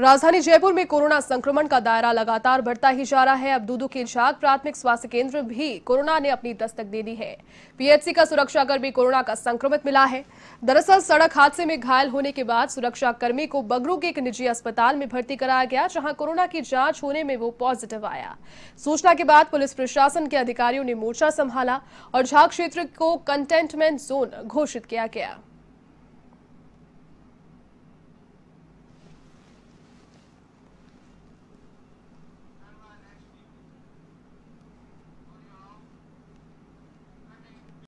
राजधानी जयपुर में कोरोना संक्रमण का दायरा लगातार बढ़ता ही जा रहा है अब दूदू के प्राथमिक स्वास्थ्य केंद्र भी कोरोना ने अपनी दस्तक दे दी है पीएचसी का सुरक्षाकर्मी कोरोना का संक्रमित मिला है दरअसल सड़क हादसे में घायल होने के बाद सुरक्षाकर्मी को बगरू के एक निजी अस्पताल में भर्ती कराया गया जहां कोरोना की जांच होने में वो पॉजिटिव आया सूचना के बाद पुलिस प्रशासन के अधिकारियों ने मोर्चा संभाला और झाक क्षेत्र को कंटेनमेंट जोन घोषित किया गया